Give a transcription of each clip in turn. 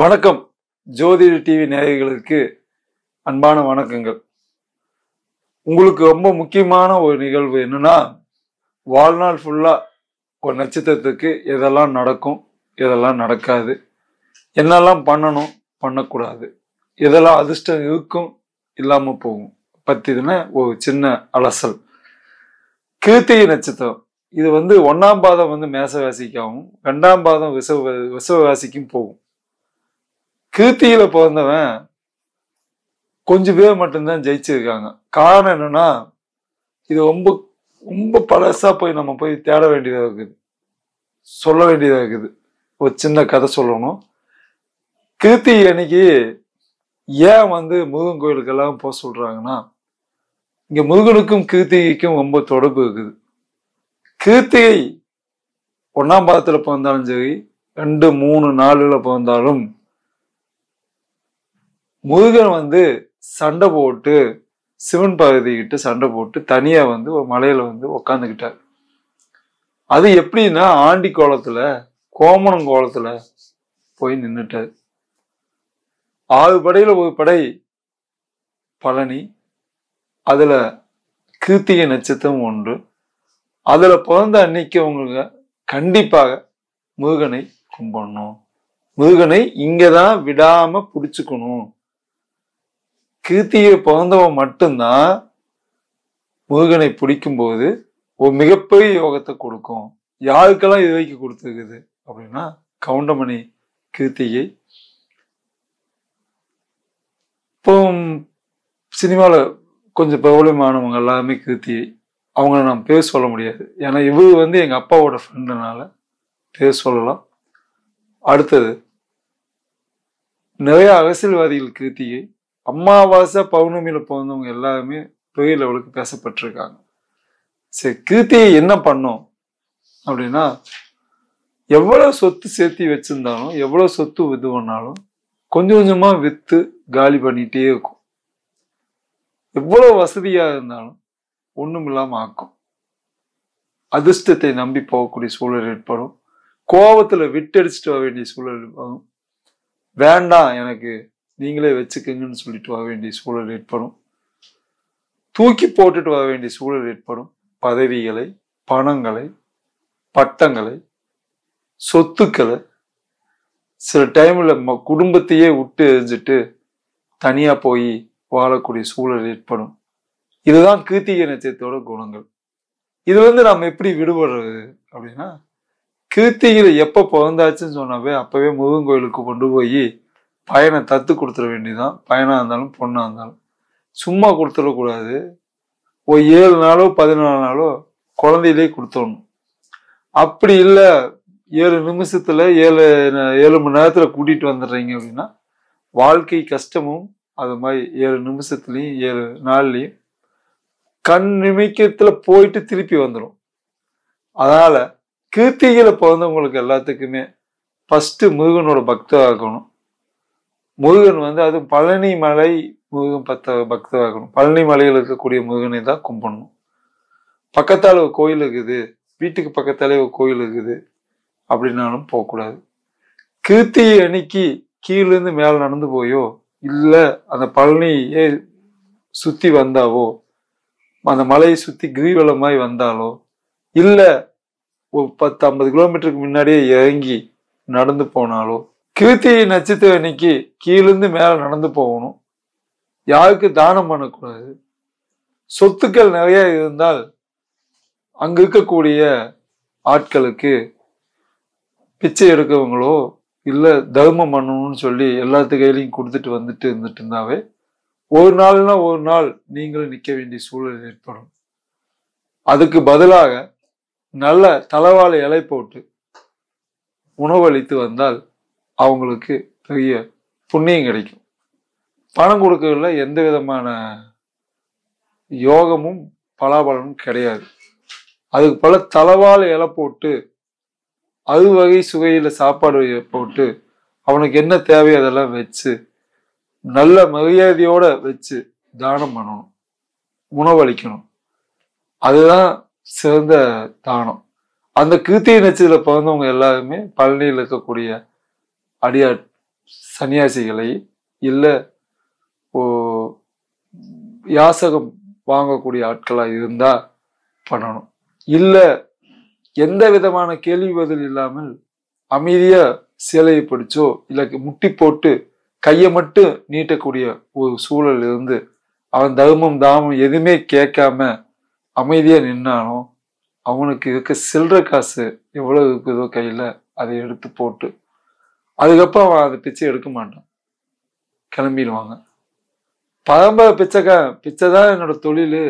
வணக்கம் ஜோதிட டிவி நேயர்களுக்கு அன்பான வணக்கங்கள் உங்களுக்கு ரொம்ப முக்கியமான ஒரு நிகழ்வு என்னன்னா வாழ்நாள் ஃபுல்லாக ஒரு நட்சத்திரத்துக்கு எதெல்லாம் நடக்கும் எதெல்லாம் நடக்காது என்னெல்லாம் பண்ணணும் பண்ணக்கூடாது எதெல்லாம் அதிர்ஷ்டம் இருக்கும் இல்லாமல் போகும் பற்றின ஒரு சின்ன அலசல் கீர்த்திகை நட்சத்திரம் இது வந்து ஒன்றாம் பாதம் வந்து மேசவாசிக்காகவும் ரெண்டாம் பாதம் விசவ விசவ ராசிக்கும் போகும் கீர்த்தியில பிறந்தவன் கொஞ்ச பேர் மட்டும்தான் ஜெயிச்சிருக்காங்க காரணம் என்னன்னா இது ரொம்ப ரொம்ப பழசா போய் நம்ம போய் தேட வேண்டியதாக இருக்குது சொல்ல வேண்டியதாக இருக்குது ஒரு சின்ன கதை சொல்லணும் கிருத்தி அன்னைக்கு ஏன் வந்து முருகன் கோயிலுக்கெல்லாம் போக சொல்றாங்கன்னா இங்க முருகனுக்கும் கிருத்திகைக்கும் ரொம்ப தொடர்பு இருக்குது கிருத்திகை ஒன்னாம் பாதத்துல பிறந்தாலும் சரி ரெண்டு மூணு நாலுல பிறந்தாலும் முருகன் வந்து சண்டை போட்டு சிவன் பார்வதிக்கிட்ட சண்டை போட்டு தனியா வந்து ஒரு மலையில வந்து உக்காந்துக்கிட்டார் அது எப்படின்னா ஆண்டி கோலத்துல கோமணம் கோலத்துல போய் நின்றுட்டார் ஆறு படையில ஒரு படை பழனி அதுல கீர்த்திகை நட்சத்திரம் ஒன்று அதுல பிறந்த அன்னைக்கு கண்டிப்பாக முருகனை கும்பிடணும் முருகனை இங்கதான் விடாம புடிச்சுக்கணும் கீர்த்தியை பிறந்தவன் மட்டும்தான் முருகனை பிடிக்கும் போது ஒரு மிகப்பெரிய யோகத்தை கொடுக்கும் யாருக்கெல்லாம் இது வரைக்கும் கொடுத்துருக்குது அப்படின்னா கவுண்டமணி கீர்த்தியை இப்போ சினிமாவில் கொஞ்சம் பிரபலமானவங்க எல்லாருமே கீர்த்தியை அவங்கள நான் பேர் சொல்ல முடியாது ஏன்னா இவர் வந்து எங்கள் அப்பாவோட ஃப்ரெண்டுனால பேர் சொல்லலாம் அடுத்தது நிறைய அரசியல்வாதிகள் கீர்த்தியை அம்மாவாசை பௌர்ணமியில் பிறந்தவங்க எல்லாருமே பெரிய லெவலுக்கு பேசப்பட்டிருக்காங்க சரி கீர்த்தியை என்ன பண்ணும் அப்படின்னா எவ்வளோ சொத்து சேர்த்து வச்சுருந்தாலும் எவ்வளோ சொத்து இது பண்ணாலும் கொஞ்சம் கொஞ்சமாக விற்று காலி பண்ணிகிட்டே இருக்கும் எவ்வளோ வசதியாக இருந்தாலும் ஒன்றும் இல்லாமல் ஆக்கும் அதிர்ஷ்டத்தை நம்பி போகக்கூடிய சூழல் ஏற்படும் கோபத்தில் விட்டடிச்சிட்டு வர வேண்டிய சூழல் ஏற்படும் வேண்டாம் எனக்கு நீங்களே வச்சுக்கோங்கன்னு சொல்லிட்டு வர வேண்டிய சூழல் ஏற்படும் தூக்கி போட்டுட்டு வர வேண்டிய சூழல் ஏற்படும் பதவிகளை பணங்களை பட்டங்களை சொத்துக்களை சில டைமில் ம குடும்பத்தையே விட்டு எரிஞ்சிட்டு தனியாக போய் வாழக்கூடிய சூழல் ஏற்படும் இதுதான் கீர்த்திகை நட்சத்திரத்தோட குணங்கள் இதுலேருந்து நாம் எப்படி விடுபடுறது அப்படின்னா கீர்த்திகையில் எப்போ பிறந்தாச்சுன்னு சொன்னாவே அப்போவே முருகன் கோயிலுக்கு கொண்டு போய் பையனை தத்து கொடுத்துட வேண்டியதான் பையனாக இருந்தாலும் பொண்ணாக இருந்தாலும் சும்மா கொடுத்துடக்கூடாது ஒரு ஏழு நாளோ பதினாலு நாளோ குழந்தையிலே கொடுத்துடணும் அப்படி இல்லை ஏழு நிமிஷத்தில் ஏழு ஏழு மணி நேரத்தில் கூட்டிகிட்டு வந்துடுறீங்க அப்படின்னா வாழ்க்கை கஷ்டமும் அது மாதிரி ஏழு நிமிஷத்துலேயும் ஏழு நாள்லேயும் கண் நிமிக்கத்தில் போயிட்டு திருப்பி வந்துடும் அதனால் கீர்த்திகளை பிறந்தவங்களுக்கு எல்லாத்துக்குமே ஃபஸ்ட்டு முருகனோட பக்தராகணும் முருகன் வந்து அது பழனி மலை முருகன் பக்த பக்தராகணும் பழனி மலையில் இருக்கக்கூடிய முருகனை தான் கும்பிடணும் பக்கத்தால் ஒரு கோயில் இருக்குது வீட்டுக்கு பக்கத்தாலே ஒரு கோயில் இருக்குது அப்படின்னாலும் போகக்கூடாது கிருத்தியை அணிக்கு கீழேருந்து மேலே நடந்து போயோ இல்லை அந்த பழனியே சுற்றி வந்தாவோ அந்த மலையை சுற்றி கிரிவலமாய் வந்தாலோ இல்லை ஒரு பத்து ஐம்பது கிலோமீட்டருக்கு முன்னாடியே இறங்கி நடந்து போனாலோ கிருத்தி நட்சத்திரம் அன்னைக்கு கீழிருந்து மேலே நடந்து போகணும் யாருக்கு தானம் பண்ணக்கூடாது சொத்துக்கள் நிறைய இருந்தால் அங்க இருக்கக்கூடிய ஆட்களுக்கு பிச்சை எடுக்கிறவங்களோ இல்லை தர்மம் பண்ணணும்னு சொல்லி எல்லாத்து கையிலையும் கொடுத்துட்டு வந்துட்டு இருந்துட்டு இருந்தாவே ஒரு நாள்னா ஒரு நாள் நீங்களும் நிற்க வேண்டிய சூழல் ஏற்படும் அதுக்கு பதிலாக நல்ல தளவாழை இலை போட்டு உணவளித்து வந்தால் அவங்களுக்கு பெரிய புண்ணியம் கிடைக்கும் பணம் கொடுக்கறதுல எந்த விதமான யோகமும் பலாபலனும் கிடையாது அதுக்கு பல தளவால் இலை போட்டு அது வகை சுவையில் சாப்பாடு போட்டு அவனுக்கு என்ன தேவையோ அதெல்லாம் வச்சு நல்ல மரியாதையோட வச்சு தானம் பண்ணணும் உணவளிக்கணும் அதுதான் சிறந்த தானம் அந்த கீர்த்தி நட்சத்திரத்தில் பிறந்தவங்க எல்லாருமே பழனியில் இருக்கக்கூடிய அடியார் சன்னியாசிகளை இல்லை யாசகம் வாங்கக்கூடிய ஆட்களாக இருந்தால் பண்ணணும் இல்லை எந்த விதமான கேள்வி பதில் இல்லாமல் அமைதியாக சேலையை பிடிச்சோ இல்லை முட்டி போட்டு கையை மட்டும் நீட்டக்கூடிய ஒரு சூழல் இருந்து அவன் தர்மம் தாமம் எதுவுமே கேட்காம அமைதியாக நின்னானோ அவனுக்கு இருக்க சில்லற காசு எவ்வளோ இருக்குதோ கையில் அதை எடுத்து போட்டு அதுக்கப்புறம் அவன் அதை பிச்சை எடுக்க மாட்டான் கிளம்பிடுவாங்க பரம்பரை பிச்சைக்க பிச்சை தான் என்னோட தொழில்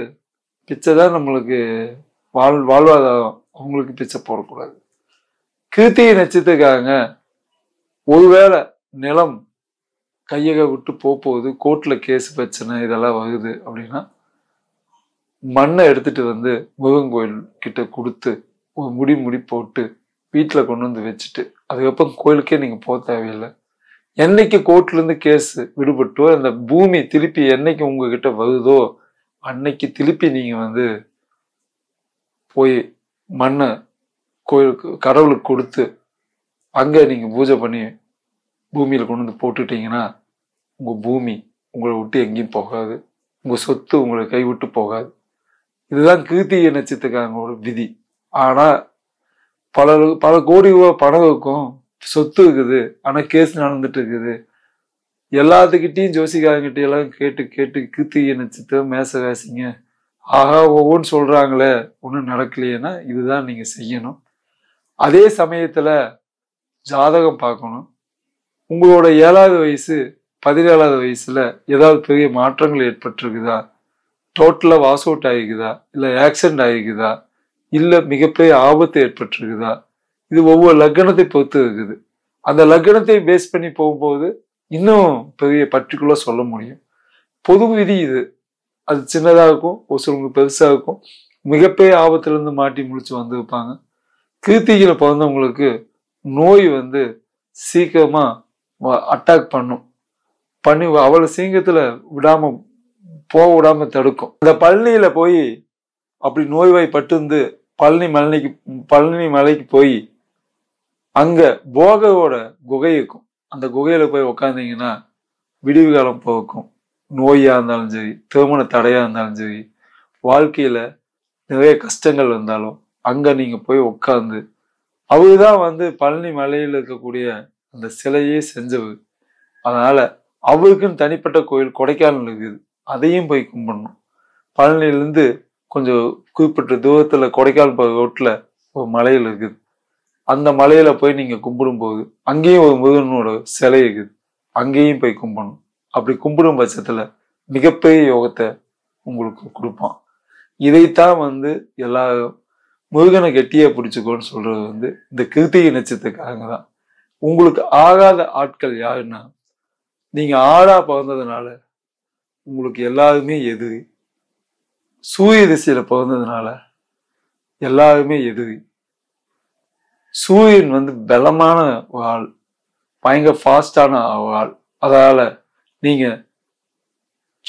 பிச்சை தான் நம்மளுக்கு வாழ் வாழ்வாதாரம் அவங்களுக்கு பிச்சை போடக்கூடாது கிருத்தியை நட்சத்திருக்காங்க ஒருவேளை நிலம் கையக விட்டு போகுது கோர்ட்டில் கேஸ் பிரச்சனை இதெல்லாம் வருது அப்படின்னா மண்ணை எடுத்துட்டு வந்து முருகன் கோயில் கிட்ட கொடுத்து ஒரு முடி முடி போட்டு வீட்டில் கொண்டு வந்து வச்சுட்டு அதுக்கப்புறம் கோயிலுக்கே நீங்கள் போக தேவையில்லை என்னைக்கு கோர்ட்லேருந்து கேஸ் விடுபட்டோ அந்த பூமி திருப்பி என்னைக்கு உங்ககிட்ட வருதோ அன்னைக்கு திருப்பி நீங்கள் வந்து போய் மண்ணை கோயிலுக்கு கடவுளுக்கு கொடுத்து அங்கே நீங்கள் பூஜை பண்ணி பூமியில் கொண்டு வந்து போட்டுட்டீங்கன்னா உங்கள் பூமி உங்களை விட்டு எங்கேயும் போகாது உங்கள் சொத்து உங்களை கைவிட்டு போகாது இதுதான் கீர்த்திகை நட்சத்திரக்காரங்களோட விதி ஆனால் பல பல கோடி ரூபாய் பணம் இருக்கும் சொத்து இருக்குது ஆனால் கேஸ் நடந்துட்டு இருக்குது எல்லாத்துக்கிட்டையும் ஜோசிக்காரங்கிட்ட எல்லாம் கேட்டு கேட்டு கித்து இணைச்சிட்டு மேச வேசிங்க ஆகா ஒவ்வொன்று சொல்கிறாங்களே ஒன்றும் நடக்கலையேன்னா இதுதான் நீங்கள் செய்யணும் அதே சமயத்தில் ஜாதகம் பார்க்கணும் உங்களோட ஏழாவது வயசு பதினேழாவது வயசில் ஏதாவது பெரிய மாற்றங்கள் ஏற்பட்டிருக்குதா டோட்டலாக வாஷ் அவுட் ஆகிக்குதா இல்லை ஆக்சிடென்ட் ஆகிக்குதா இல்லை மிகப்பெரிய ஆபத்து ஏற்பட்டிருக்குதா இது ஒவ்வொரு லக்கணத்தை பொறுத்து இருக்குது அந்த லக்கணத்தை பேஸ் பண்ணி போகும்போது இன்னும் பெரிய பர்டிகுலர் சொல்ல முடியும் பொது விதி இது அது சின்னதாக இருக்கும் ஒரு சிலவங்க பெருசாக இருக்கும் மிகப்பெரிய ஆபத்துலேருந்து மாட்டி முடிச்சு வந்திருப்பாங்க கிருத்திகளை பிறந்தவங்களுக்கு நோய் வந்து சீக்கிரமாக அட்டாக் பண்ணும் பண்ணி அவ்வளோ சீக்கிரத்தில் விடாமல் போக விடாமல் தடுக்கும் இந்த பள்ளியில் போய் அப்படி நோய்வாய்ப்பட்டு பழனி மலைக்கு பழனி மலைக்கு போய் அங்க போகையோட குகை இருக்கும் அந்த குகையில போய் உக்காந்தீங்கன்னா விடிவு காலம் போக்கும் நோயா இருந்தாலும் சரி திருமண தடையா இருந்தாலும் சரி வாழ்க்கையில நிறைய கஷ்டங்கள் வந்தாலும் அங்க நீங்க போய் உட்காந்து அவரு தான் வந்து பழனி மலையில் இருக்கக்கூடிய அந்த சிலையே செஞ்சவர் அதனால அவருக்குன்னு தனிப்பட்ட கோயில் கொடைக்கானல் இருக்குது அதையும் போய் கும்பிடணும் பழனிலேருந்து கொஞ்சம் குறிப்பிட்ட தூரத்தில் கொடைக்கால் பகுட்டில் ஒரு மலையில் இருக்குது அந்த மலையில் போய் நீங்கள் கும்பிடும்போது அங்கேயும் ஒரு முருகனோட சிலை இருக்குது அங்கேயும் போய் கும்பிடணும் அப்படி கும்பிடும் பட்சத்தில் மிகப்பெரிய யோகத்தை உங்களுக்கு கொடுப்பான் இதைத்தான் வந்து எல்லா முருகனை கெட்டியாக பிடிச்சிக்கோன்னு சொல்கிறது வந்து இந்த கிருத்திகை நட்சத்திரக்காரங்க தான் உங்களுக்கு ஆகாத ஆட்கள் யாருன்னா நீங்கள் ஆடாக பிறந்ததுனால உங்களுக்கு எல்லாருமே எதிரி சூரிய திசையில பிறந்ததுனால எல்லாருமே எதிரி சூரியன் வந்து பலமான ஒரு ஆள் பயங்கர ஃபாஸ்டான ஒரு ஆள் அதனால நீங்க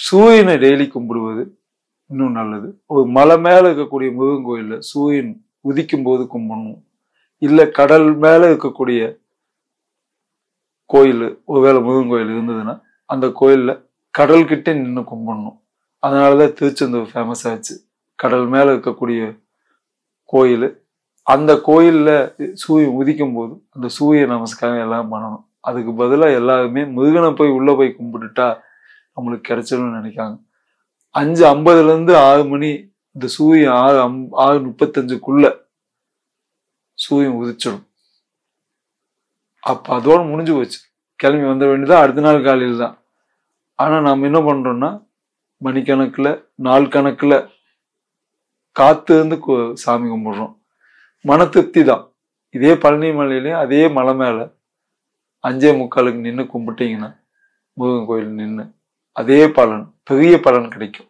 சூரியனை டெய்லி கும்பிடுவது இன்னும் நல்லது ஒரு மலை மேல இருக்கக்கூடிய முருகன் கோயில்ல சூரியன் உதிக்கும் போது கும்பிடணும் இல்ல கடல் மேல இருக்கக்கூடிய கோயில் ஒருவேளை முருகன் கோயில் இருந்ததுன்னா அந்த கோயில்ல கடல்கிட்ட நின்று கும்பிடணும் அதனால தான் திருச்செந்தூர் ஃபேமஸ் ஆச்சு கடல் மேலே இருக்கக்கூடிய கோயில் அந்த கோயிலில் சூரியன் உதிக்கும் போது அந்த சூரிய நமஸ்காரம் எல்லாம் பண்ணணும் அதுக்கு பதிலாக எல்லாருமே முருகனை போய் உள்ளே போய் கும்பிட்டுட்டா நம்மளுக்கு கிடைச்சிடும்னு நினைக்காங்க அஞ்சு ஐம்பதுலேருந்து ஆறு மணி இந்த சூரியன் ஆறு அம் ஆறு முப்பத்தஞ்சுக்குள்ள சூரியன் உதிச்சிடும் அப்போ அதோடு முடிஞ்சு போச்சு கிளம்பி வந்த வேண்டியதான் அடுத்த நாள் காலையில் தான் ஆனால் நம்ம என்ன பண்ணுறோம்னா மணிக்கணக்கில் நாள் கணக்கில் காத்து வந்து சாமி கும்பிட்றோம் மன திருப்தி தான் இதே பழனி மலையிலையும் அதே மலை மேலே அஞ்சே முக்காலுக்கு நின்று கும்பிட்டீங்கன்னா முருகன் கோயில் நின்று அதே பலன் பெரிய பலன் கிடைக்கும்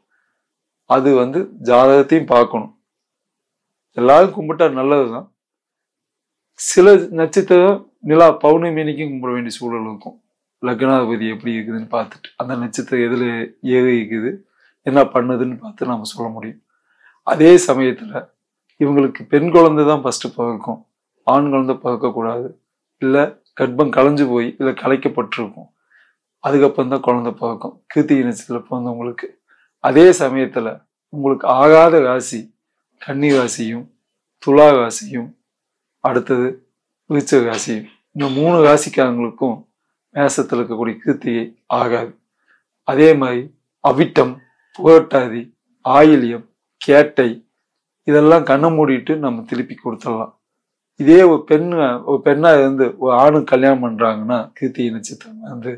அது வந்து ஜாதகத்தையும் பார்க்கணும் எல்லாரும் கும்பிட்டா நல்லது தான் சில நட்சத்திரம் நிலா பௌர்ணமி அன்னைக்கும் கும்பிட வேண்டிய சூழல் இருக்கும் லக்னாதிபதி எப்படி இருக்குதுன்னு பார்த்துட்டு அந்த நட்சத்திரம் எதில் ஏக இருக்குது என்ன பண்ணுதுன்னு பார்த்து நம்ம சொல்ல முடியும் அதே சமயத்தில் இவங்களுக்கு பெண் குழந்தை தான் ஃபஸ்ட்டு பிறக்கும் ஆண் குழந்தை பிறக்கக்கூடாது இல்லை கர்ப்பம் கலைஞ்சு போய் இல்லை கலைக்கப்பட்டிருக்கும் அதுக்கப்புறம் தான் குழந்தை பிறக்கும் கீர்த்திகை நட்சத்திரத்தில் பிறந்தவங்களுக்கு அதே சமயத்தில் உங்களுக்கு ஆகாத ராசி கன்னி ராசியும் துலா ராசியும் அடுத்தது விருச்ச ராசியும் இந்த மூணு ராசிக்காரங்களுக்கும் மேசத்தில் இருக்கக்கூடிய கீர்த்தியை ஆகாது அதே மாதிரி அவிட்டம் புகட்டாதி ஆயிலியம் கேட்டை இதெல்லாம் கண்ணை மூடிட்டு நம்ம திருப்பி கொடுத்துடலாம் இதே ஒரு பெண் ஒரு பெண்ணாக இருந்து ஒரு ஆணுக்கு கல்யாணம் பண்ணுறாங்கன்னா கிருத்திகை நட்சத்திரம் வந்து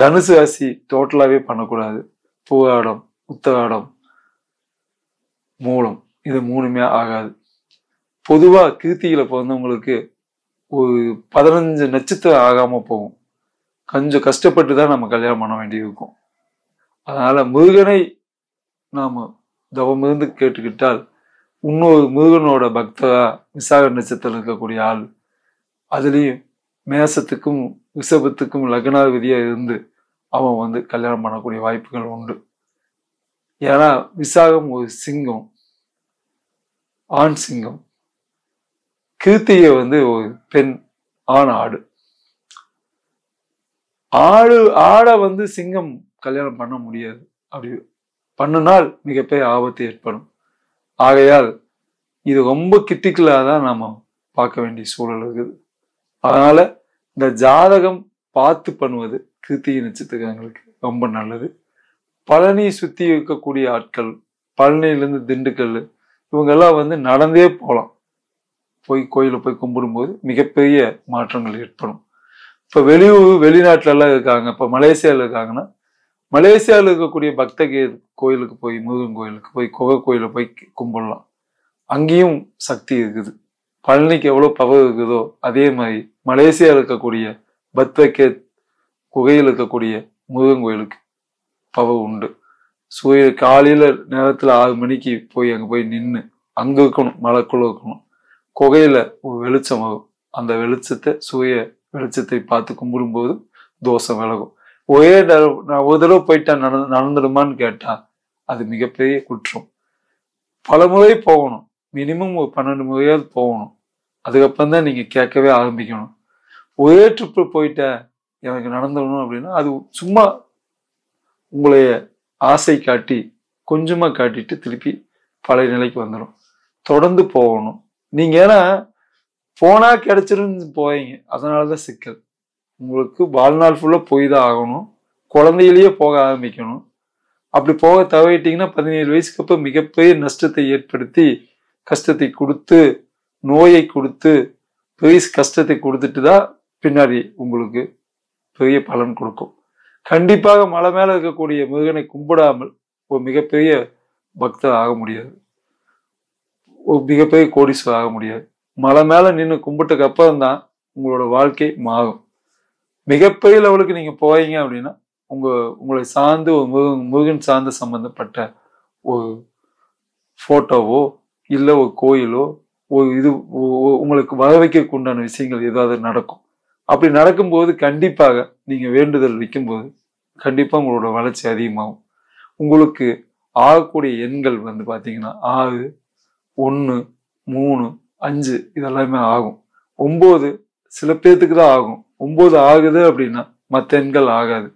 தனுசு ராசி டோட்டலாகவே பண்ணக்கூடாது புகாடம் உத்தராடம் மூலம் இது மூணுமே ஆகாது பொதுவாக கீர்த்தியில் பிறந்தவங்களுக்கு ஒரு பதினஞ்சு நட்சத்திரம் ஆகாமல் போகும் கொஞ்சம் கஷ்டப்பட்டு தான் நம்ம கல்யாணம் பண்ண வேண்டியிருக்கும் அதனால முருகனை நாம் தவமிருந்து கேட்டுக்கிட்டால் இன்னொரு முருகனோட பக்தராக விசாக நட்சத்திரம் இருக்கக்கூடிய ஆள் அதுலேயும் மேசத்துக்கும் ரிஷபத்துக்கும் லக்னாதிபதியாக இருந்து அவன் வந்து கல்யாணம் பண்ணக்கூடிய வாய்ப்புகள் உண்டு ஏன்னா விசாகம் ஒரு சிங்கம் ஆண் சிங்கம் கீர்த்தியை வந்து ஒரு பெண் ஆண் ஆடு ஆடு ஆடை வந்து சிங்கம் கல்யாணம் பண்ண முடியாது அப்படி பண்ணினால் மிகப்பெரிய ஆபத்து ஏற்படும் ஆகையால் இது ரொம்ப கிரிட்டிக்கலாக தான் நாம் பார்க்க வேண்டிய சூழல் இருக்குது அதனால் இந்த ஜாதகம் பார்த்து பண்ணுவது கிருத்திகை நட்சத்திரங்களுக்கு ரொம்ப நல்லது பழனியை சுற்றி இருக்கக்கூடிய ஆட்கள் பழனியிலேருந்து திண்டுக்கல் இவங்கெல்லாம் வந்து நடந்தே போகலாம் போய் கோயிலில் போய் கும்பிடும்போது மிகப்பெரிய மாற்றங்கள் ஏற்படும் இப்போ வெளியூர் வெளிநாட்டிலலாம் இருக்காங்க இப்போ மலேசியாவில் இருக்காங்கன்னா மலேசியாவில் இருக்கக்கூடிய கீத கோயிலுக்கு போய் முருகன் கோயிலுக்கு போய் குகை கோயிலில் போய் கும்பிடலாம் அங்கேயும் சக்தி இருக்குது பழனிக்கு எவ்வளோ பவர் இருக்குதோ அதே மாதிரி மலேசியாவில் இருக்கக்கூடிய பத்வகே குகையில் இருக்கக்கூடிய முருகன் கோயிலுக்கு பவர் உண்டு சூரிய காலையில் நேரத்தில் ஆறு மணிக்கு போய் அங்கே போய் நின்று அங்கே இருக்கணும் மலைக்குள்ளே இருக்கணும் குகையில் ஒரு வெளிச்சம் வரும் அந்த வெளிச்சத்தை சூரிய வெளிச்சத்தை பார்த்து கும்பிடும்போது தோசை விலகும் ஒரே நான் ஒரு தடவை போயிட்டா நடந்து நடந்துடுமான்னு கேட்டா அது மிகப்பெரிய குற்றம் பல முறை போகணும் மினிமம் ஒரு பன்னெண்டு முறையாவது போகணும் அதுக்கப்புறம் தான் நீங்கள் கேட்கவே ஆரம்பிக்கணும் ஒரே ட்ரிப்பு போயிட்ட எனக்கு நடந்துடணும் அப்படின்னா அது சும்மா உங்களைய ஆசை காட்டி கொஞ்சமாக காட்டிட்டு திருப்பி பழைய நிலைக்கு வந்துடும் தொடர்ந்து போகணும் நீங்கள் ஏன்னா போனால் கிடைச்சிருந்து போவீங்க அதனாலதான் தான் சிக்கல் உங்களுக்கு வாழ்நாள் ஃபுல்லாக போய் தான் ஆகணும் குழந்தையிலேயே போக ஆரம்பிக்கணும் அப்படி போக தவறிட்டிங்கன்னா பதினேழு வயசுக்கு அப்புறம் மிகப்பெரிய நஷ்டத்தை ஏற்படுத்தி கஷ்டத்தை கொடுத்து நோயை கொடுத்து பெரிய கஷ்டத்தை கொடுத்துட்டு தான் பின்னாடி உங்களுக்கு பெரிய பலன் கொடுக்கும் கண்டிப்பாக மலை மேலே இருக்கக்கூடிய முருகனை கும்பிடாமல் ஒரு மிகப்பெரிய பக்தர் ஆக முடியாது ஒரு மிகப்பெரிய கோடீஸ்வரர் ஆக முடியாது மலை மேல நின்று கும்பிட்டுக்கு அப்புறம் தான் உங்களோட வாழ்க்கை மாறும் மிகப்பெரிய லெவலுக்கு நீங்க போவீங்க அப்படின்னா உங்க உங்களை சார்ந்து ஒரு முருகன் முருகன் சார்ந்து சம்பந்தப்பட்ட ஒரு போட்டோவோ இல்லை ஒரு கோயிலோ ஒரு இது உங்களுக்கு வர வைக்கிறதுக்கு உண்டான விஷயங்கள் ஏதாவது நடக்கும் அப்படி நடக்கும்போது கண்டிப்பாக நீங்கள் வேண்டுதல் வைக்கும்போது கண்டிப்பாக உங்களோட வளர்ச்சி அதிகமாகும் உங்களுக்கு ஆகக்கூடிய எண்கள் வந்து பார்த்தீங்கன்னா ஆறு ஒன்று மூணு அஞ்சு இதெல்லாமே ஆகும் ஒம்பது சில பேர்த்துக்கு தான் ஆகும் ஒம்பது ஆகுது அப்படின்னா மற்ற எண்கள் ஆகாது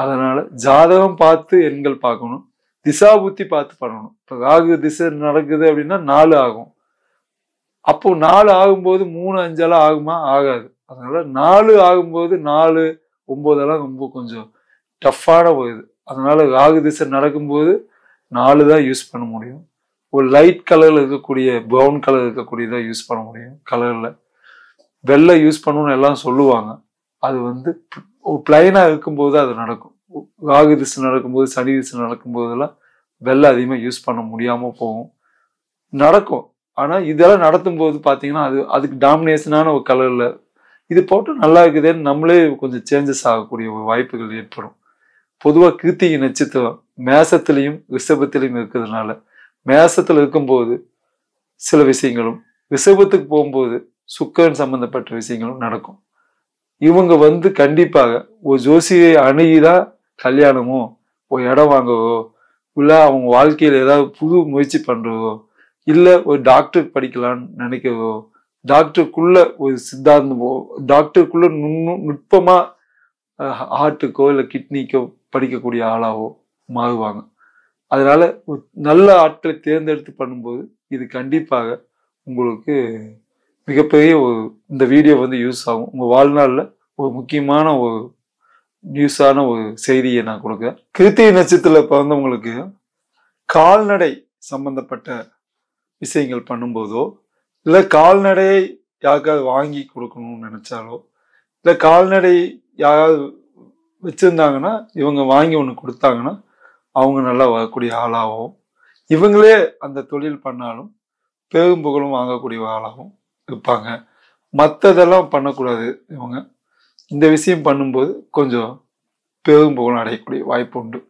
அதனால ஜாதகம் பார்த்து எண்கள் பார்க்கணும் திசா புத்தி பார்த்து பண்ணணும் இப்போ ராகு திசை நடக்குது அப்படின்னா நாலு ஆகும் அப்போ நாலு ஆகும்போது மூணு அஞ்செல்லாம் ஆகுமா ஆகாது அதனால நாலு ஆகும்போது நாலு ஒம்போதெல்லாம் ரொம்ப கொஞ்சம் டஃப்பான போகுது அதனால ராகு திசை நடக்கும்போது நாலு தான் யூஸ் பண்ண முடியும் ஒரு லைட் கலரில் இருக்கக்கூடிய ப்ரௌன் கலர் இருக்கக்கூடியதாக யூஸ் பண்ண முடியும் கலரில் வெள்ளை யூஸ் பண்ணணும்னு எல்லாம் சொல்லுவாங்க அது வந்து பிளைனாக இருக்கும்போது அது நடக்கும் ராகு திசை நடக்கும்போது சனி திசை நடக்கும்போதெல்லாம் வெள்ளை அதிகமாக யூஸ் பண்ண முடியாமல் போகும் நடக்கும் ஆனால் இதெல்லாம் நடத்தும் போது பார்த்தீங்கன்னா அது அதுக்கு டாமினேஷனான ஒரு கலரில் இது போட்டு நல்லா இருக்குதுன்னு நம்மளே கொஞ்சம் சேஞ்சஸ் ஆகக்கூடிய ஒரு வாய்ப்புகள் ஏற்படும் பொதுவாக கீர்த்திகை நட்சத்திரம் மேசத்துலேயும் ரிஷபத்திலையும் இருக்கிறதுனால மேசத்தில் இருக்கும்போது சில விஷயங்களும் ரிசபத்துக்கு போகும்போது சுக்கரன் சம்பந்தப்பட்ட விஷயங்களும் நடக்கும் இவங்க வந்து கண்டிப்பாக ஒரு ஜோசியை அணுகிதான் கல்யாணமோ ஒரு இடம் வாங்கவோ இல்லை அவங்க வாழ்க்கையில் ஏதாவது புது முயற்சி பண்ணுறவோ இல்லை ஒரு டாக்டர் படிக்கலான்னு நினைக்கவோ டாக்டருக்குள்ள ஒரு சித்தாந்தமோ டாக்டருக்குள்ள நுண்ணு நுட்பமாக ஹார்ட்டுக்கோ இல்லை கிட்னிக்கோ படிக்கக்கூடிய ஆளாவோ மாறுவாங்க அதனால நல்ல ஆட்களை தேர்ந்தெடுத்து பண்ணும்போது இது கண்டிப்பாக உங்களுக்கு மிகப்பெரிய ஒரு இந்த வீடியோ வந்து யூஸ் ஆகும் உங்கள் வாழ்நாளில் ஒரு முக்கியமான ஒரு நியூஸான ஒரு செய்தியை நான் கொடுக்குறேன் கிருத்திகை நட்சத்திரத்தில் பிறந்தவங்களுக்கு கால்நடை சம்பந்தப்பட்ட விஷயங்கள் பண்ணும்போதோ இல்லை கால்நடையை யாருக்காவது வாங்கி கொடுக்கணும்னு நினச்சாலோ இல்லை கால்நடை யாராவது வச்சுருந்தாங்கன்னா இவங்க வாங்கி ஒன்று கொடுத்தாங்கன்னா அவங்க நல்லா வரக்கூடிய ஆளாகவும் இவங்களே அந்த தொழில் பண்ணாலும் பெரும் புகழும் வாங்கக்கூடிய ஆளாகவும் இருப்பாங்க மற்றதெல்லாம் பண்ணக்கூடாது இவங்க இந்த விஷயம் பண்ணும்போது கொஞ்சம் பெரும் புகழும் அடையக்கூடிய வாய்ப்பு உண்டு